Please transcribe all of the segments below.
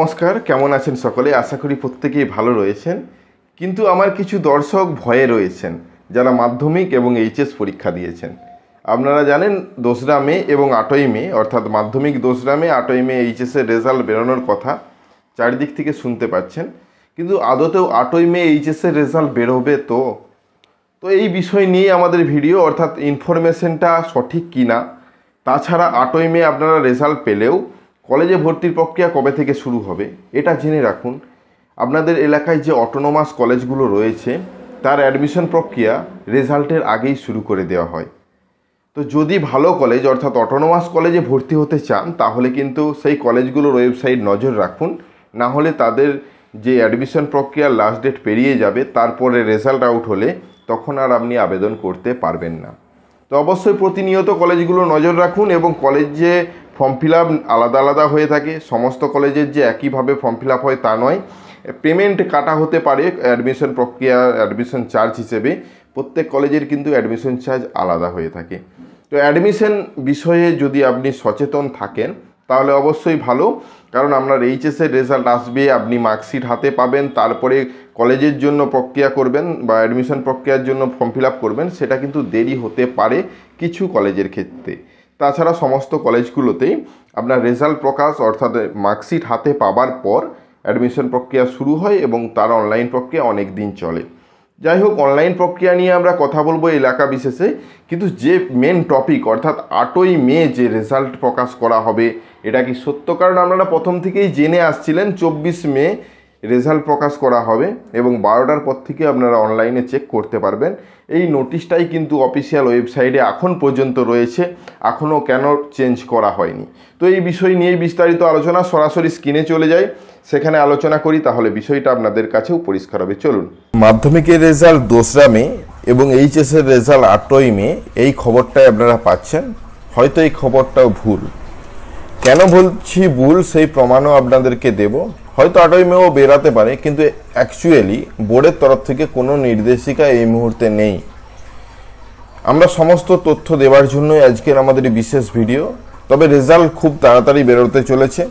নমস্কার কেমন আছেন সকলে আশা করি প্রত্যেকেই ভালো রয়েছেন কিন্তু আমার কিছু দর্শক ভয়ে রয়েছেন যারা মাধ্যমিক এবং এইচএস পরীক্ষা দিয়েছেন আপনারা জানেন দোসরা মে এবং আটই মে অর্থাৎ মাধ্যমিক দোসরা মে আটই মে এইচএসের রেজাল্ট বেরোনোর কথা চারিদিক থেকে শুনতে পাচ্ছেন কিন্তু আদতেও আটই মে এইচএসের রেজাল্ট বেরোবে তো তো এই বিষয় নিয়ে আমাদের ভিডিও অর্থাৎ ইনফরমেশনটা সঠিক কিনা তাছাড়া আটই মে আপনারা রেজাল্ট পেলেও কলেজে ভর্তির প্রক্রিয়া কবে থেকে শুরু হবে এটা জেনে রাখুন আপনাদের এলাকায় যে অটোনোমাস কলেজগুলো রয়েছে তার অ্যাডমিশন প্রক্রিয়া রেজাল্টের আগেই শুরু করে দেওয়া হয় তো যদি ভালো কলেজ অর্থাৎ অটোনোমাস কলেজে ভর্তি হতে চান তাহলে কিন্তু সেই কলেজগুলোর ওয়েবসাইট নজর রাখুন না হলে তাদের যে অ্যাডমিশন প্রক্রিয়ার লাস্ট ডেট পেরিয়ে যাবে তারপরে রেজাল্ট আউট হলে তখন আর আপনি আবেদন করতে পারবেন না তো অবশ্যই প্রতিনিয়ত কলেজগুলো নজর রাখুন এবং কলেজে ফর্ম ফিল আপ আলাদা আলাদা হয়ে থাকে সমস্ত কলেজের যে একইভাবে ফর্ম ফিল আপ হয় তা নয় পেমেন্ট কাটা হতে পারে অ্যাডমিশন প্রক্রিয়া অ্যাডমিশন চার্জ হিসেবে প্রত্যেক কলেজের কিন্তু অ্যাডমিশন চার্জ আলাদা হয়ে থাকে তো অ্যাডমিশন বিষয়ে যদি আপনি সচেতন থাকেন তাহলে অবশ্যই ভালো কারণ আপনার এইচএসের রেজাল্ট আসবে আপনি মার্কশিট হাতে পাবেন তারপরে কলেজের জন্য প্রক্রিয়া করবেন বা অ্যাডমিশন প্রক্রিয়ার জন্য ফর্ম ফিল করবেন সেটা কিন্তু দেরি হতে পারে কিছু কলেজের ক্ষেত্রে তাছাড়া সমস্ত কলেজগুলোতেই আপনার রেজাল্ট প্রকাশ অর্থাৎ মার্কশিট হাতে পাবার পর অ্যাডমিশন প্রক্রিয়া শুরু হয় এবং তার অনলাইন প্রক্রিয়া অনেক দিন চলে যাই হোক অনলাইন প্রক্রিয়া নিয়ে আমরা কথা বলবো এলাকা বিশেষে কিন্তু যে মেন টপিক অর্থাৎ আটই মে যে রেজাল্ট প্রকাশ করা হবে এটা কি সত্য কারণ আপনারা প্রথম থেকেই জেনে আসছিলেন চব্বিশ মে রেজাল্ট প্রকাশ করা হবে এবং বারোটার পর থেকে আপনারা অনলাইনে চেক করতে পারবেন এই নোটিশটাই কিন্তু অফিসিয়াল ওয়েবসাইটে এখন পর্যন্ত রয়েছে এখনও কেন চেঞ্জ করা হয়নি তো এই বিষয় নিয়ে বিস্তারিত আলোচনা সরাসরি স্ক্রিনে চলে যায় সেখানে আলোচনা করি তাহলে বিষয়টা আপনাদের কাছেও পরিষ্কার হবে চলুন মাধ্যমিকের রেজাল্ট দোসরা মে এবং এইচএসের রেজাল্ট আটই মে এই খবরটাই আপনারা পাচ্ছেন হয়তো এই খবরটাও ভুল কেন বলছি ভুল সেই প্রমাণও আপনাদেরকে দেব হয়তো আটই ও বেরাতে পারে কিন্তু অ্যাকচুয়ালি বোর্ডের তরফ থেকে কোনো নির্দেশিকা এই মুহূর্তে নেই আমরা সমস্ত তথ্য দেওয়ার জন্যই আজকের আমাদের বিশেষ ভিডিও তবে রেজাল্ট খুব তাড়াতাড়ি বেরোতে চলেছে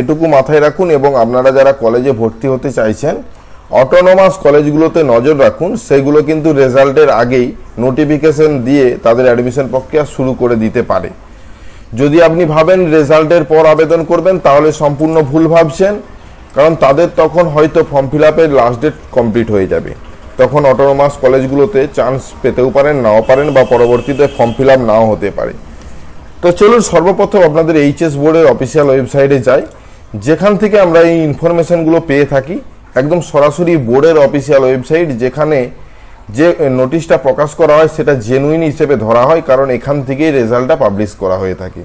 এটুকু মাথায় রাখুন এবং আপনারা যারা কলেজে ভর্তি হতে চাইছেন অটোনোমাস কলেজগুলোতে নজর রাখুন সেগুলো কিন্তু রেজাল্টের আগেই নোটিফিকেশন দিয়ে তাদের অ্যাডমিশন প্রক্রিয়া শুরু করে দিতে পারে যদি আপনি ভাবেন রেজাল্টের পর আবেদন করবেন তাহলে সম্পূর্ণ ভুল ভাবছেন কারণ তাদের তখন হয়তো ফর্ম ফিল আপের লাস্ট ডেট কমপ্লিট হয়ে যাবে তখন অটোনোমাস কলেজগুলোতে চান্স পেতেও পারেন নাও পারেন বা পরবর্তীতে ফর্ম ফিল আপ নাও হতে পারে তো চলুন সর্বপ্রথম আপনাদের এইচএস বোর্ডের অফিসিয়াল ওয়েবসাইটে যাই যেখান থেকে আমরা এই ইনফরমেশানগুলো পেয়ে থাকি একদম সরাসরি বোর্ডের অফিসিয়াল ওয়েবসাইট যেখানে যে নোটিশটা প্রকাশ করা হয় সেটা জেনুইন হিসেবে ধরা হয় কারণ এখান থেকেই রেজাল্টটা পাবলিশ করা হয়ে থাকে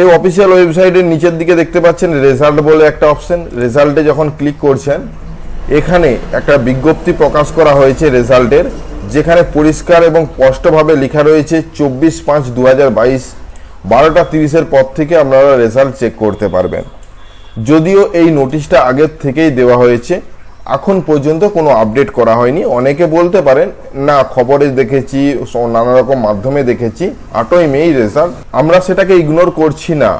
এই অফিসিয়াল ওয়েবসাইটের নিচের দিকে দেখতে পাচ্ছেন রেজাল্ট বলে একটা অপশন রেজাল্টে যখন ক্লিক করছেন এখানে একটা বিজ্ঞপ্তি প্রকাশ করা হয়েছে রেজাল্টের যেখানে পরিষ্কার এবং স্পষ্টভাবে লেখা রয়েছে চব্বিশ পাঁচ দু হাজার বাইশ বারোটা তিরিশের পর থেকে আপনারা রেজাল্ট চেক করতে পারবেন যদিও এই নোটিশটা আগের থেকেই দেওয়া হয়েছে এখন পর্যন্ত কোনো আপডেট করা হয়নি অনেকে বলতে পারেন না খবরে দেখেছি নানা রকম মাধ্যমে দেখেছি আটই মেই রেজাল্ট আমরা সেটাকে ইগনোর করছি না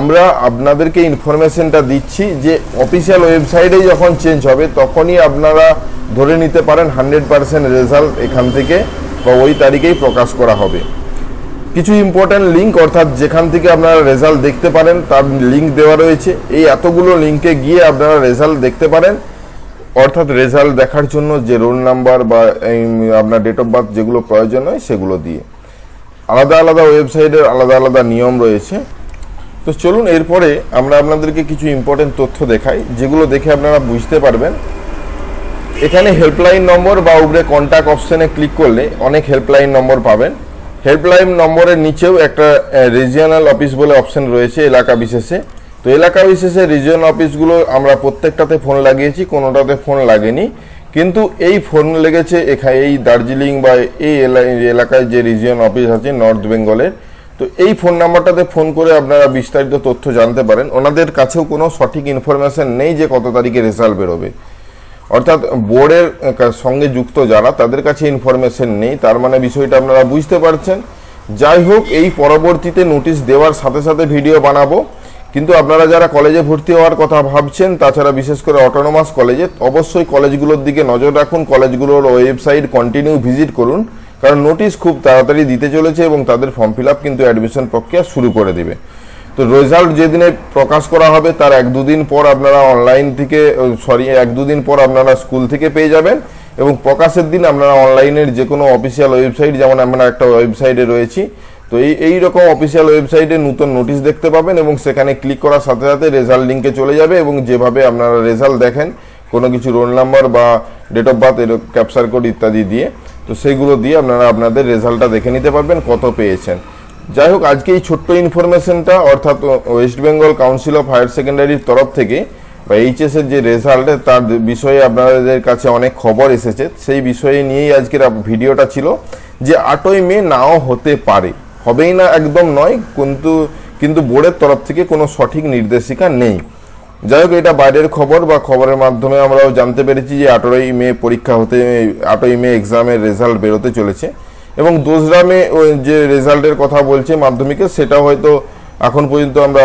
আমরা আপনাদেরকে ইনফরমেশনটা দিচ্ছি যে অফিসিয়াল ওয়েবসাইটে যখন চেঞ্জ হবে তখনই আপনারা ধরে নিতে পারেন হান্ড্রেড পারসেন্ট রেজাল্ট এখান থেকে বা ওই তারিখেই প্রকাশ করা হবে কিছু ইম্পর্ট্যান্ট লিঙ্ক অর্থাৎ যেখান থেকে আপনারা রেজাল্ট দেখতে পারেন তার লিঙ্ক দেওয়া রয়েছে এই এতগুলো লিঙ্কে গিয়ে আপনারা রেজাল্ট দেখতে পারেন অর্থাৎ রেজাল্ট দেখার জন্য যে রোল নাম্বার বা আপনার ডেট অফ বার্থ যেগুলো প্রয়োজন হয় সেগুলো দিয়ে আলাদা আলাদা ওয়েবসাইটের আলাদা আলাদা নিয়ম রয়েছে তো চলুন এরপরে আমরা আপনাদেরকে কিছু ইম্পর্টেন্ট তথ্য দেখাই যেগুলো দেখে আপনারা বুঝতে পারবেন এখানে হেল্পলাইন নম্বর বা উপরে কন্ট্যাক্ট অপশানে ক্লিক করলে অনেক হেল্পলাইন নম্বর পাবেন হেল্পলাইন নম্বরের নিচেও একটা রিজিয়নাল অফিস বলে অপশান রয়েছে এলাকা বিশেষে তো এলাকা বিশেষে রিজিয়ন অফিসগুলো আমরা প্রত্যেকটাতে ফোন লাগিয়েছি কোনোটাতে ফোন লাগেনি কিন্তু এই ফোন লেগেছে এখানে এই দার্জিলিং বা এই এলাকায় যে রিজিয়ন অফিস আছে নর্থ বেঙ্গলের তো এই ফোন নাম্বারটাতে ফোন করে আপনারা বিস্তারিত তথ্য জানতে পারেন ওনাদের কাছেও কোনো সঠিক ইনফরমেশান নেই যে কত তারিখে রেজাল্ট বেরোবে অর্থাৎ বোর্ডের সঙ্গে যুক্ত যারা তাদের কাছে ইনফরমেশন নেই তার মানে বিষয়টা আপনারা বুঝতে পারছেন যাই হোক এই পরবর্তীতে নোটিশ দেওয়ার সাথে সাথে ভিডিও বানাবো কিন্তু আপনারা যারা কলেজে ভর্তি হওয়ার কথা ভাবছেন তাছাড়া বিশেষ করে অটোনোমাস কলেজে অবশ্যই কলেজগুলোর দিকে নজর রাখুন কলেজগুলোর ওয়েবসাইট কন্টিনিউ ভিজিট করুন কারণ নোটিশ খুব তাড়াতাড়ি দিতে চলেছে এবং তাদের ফর্ম ফিল আপ কিন্তু অ্যাডমিশন প্রক্রিয়া শুরু করে দেবে তো রেজাল্ট যেদিনে প্রকাশ করা হবে তার এক দুদিন পর আপনারা অনলাইন থেকে সরি এক দুদিন পর আপনারা স্কুল থেকে পেয়ে যাবেন এবং প্রকাশের দিন আপনারা অনলাইনের যে কোনো অফিসিয়াল ওয়েবসাইট যেমন আমরা একটা ওয়েবসাইটে রয়েছি তো এই এই রকম অফিসিয়াল ওয়েবসাইটে নতুন নোটিশ দেখতে পাবেন এবং সেখানে ক্লিক করার সাথে সাথে রেজাল্ট লিঙ্কে চলে যাবে এবং যেভাবে আপনারা রেজাল্ট দেখেন কোনো কিছু রোল নাম্বার বা ডেট অফ বার্থ এরকম ক্যাপচার কোড ইত্যাদি দিয়ে তো সেগুলো দিয়ে আপনারা আপনাদের রেজাল্টটা দেখে নিতে পারবেন কত পেয়েছেন যাই হোক আজকে এই ছোট্ট ইনফরমেশনটা অর্থাৎ West Bengal council of higher সেকেন্ডারির তরফ থেকে বা এইচএসের যে রেজাল্ট তার বিষয়ে আপনাদের কাছে অনেক খবর এসেছে সেই বিষয়ে নিয়েই আজকের ভিডিওটা ছিল যে আটই মে নাও হতে পারে হবেই না একদম নয় কিন্তু কিন্তু বোর্ডের তরফ থেকে কোনো সঠিক নির্দেশিকা নেই যাই হোক এটা বাইরের খবর বা খবরের মাধ্যমে আমরাও জানতে পেরেছি যে আঠেরোই মে পরীক্ষা হতে আঠেরোই মে এক্সামের রেজাল্ট বেরোতে চলেছে এবং দোসরা মে যে রেজাল্টের কথা বলছে মাধ্যমিকের সেটা হয়তো এখন পর্যন্ত আমরা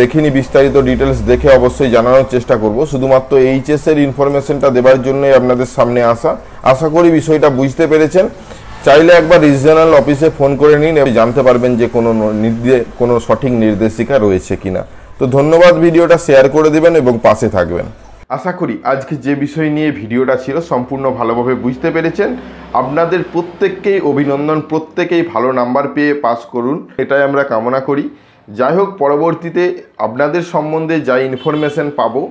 দেখিনি বিস্তারিত ডিটেলস দেখে অবশ্যই জানানোর চেষ্টা করব শুধুমাত্র এইচএসের ইনফরমেশনটা দেবার জন্যই আপনাদের সামনে আসা আশা করি বিষয়টা বুঝতে পেরেছেন চাইলে একবার রিজনাল অফিসে ফোন করে নিন এবং জানতে পারবেন যে কোনো কোনো সঠিক নির্দেশিকা রয়েছে কিনা তো ধন্যবাদ ভিডিওটা শেয়ার করে দেবেন এবং পাশে থাকবেন আশা করি আজকে যে বিষয় নিয়ে ভিডিওটা ছিল সম্পূর্ণ ভালোভাবে বুঝতে পেরেছেন আপনাদের প্রত্যেককেই অভিনন্দন প্রত্যেকেই ভালো নাম্বার পেয়ে পাস করুন এটাই আমরা কামনা করি যাই হোক পরবর্তীতে আপনাদের সম্বন্ধে যা ইনফরমেশন পাবো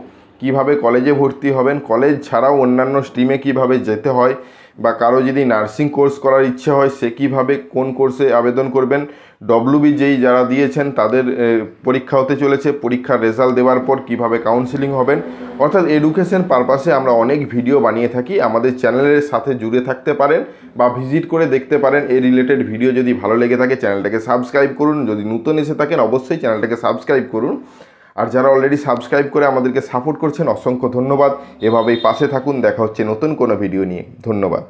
কিভাবে কলেজে ভর্তি হবেন কলেজ ছাড়াও অন্যান্য স্ট্রিমে কিভাবে যেতে হয় বা কারো যদি নার্সিং কোর্স করার ইচ্ছে হয় সে কীভাবে কোন কোর্সে আবেদন করবেন ডব্লু বিজেই যারা দিয়েছেন তাদের পরীক্ষা হতে চলেছে পরীক্ষার রেজাল্ট দেওয়ার পর কিভাবে কাউন্সিলিং হবেন অর্থাৎ এডুকেশন পারপাসে আমরা অনেক ভিডিও বানিয়ে থাকি আমাদের চ্যানেলের সাথে জুড়ে থাকতে পারেন বা ভিজিট করে দেখতে পারেন এ রিলেটেড ভিডিও যদি ভালো লেগে থাকে চ্যানেলটাকে সাবস্ক্রাইব করুন যদি নতুন এসে থাকেন অবশ্যই চ্যানেলটাকে সাবস্ক্রাইব করুন আর যারা অলরেডি সাবস্ক্রাইব করে আমাদেরকে সাপোর্ট করছেন অসংখ্য ধন্যবাদ এভাবেই পাশে থাকুন দেখা হচ্ছে নতুন কোনো ভিডিও নিয়ে ধন্যবাদ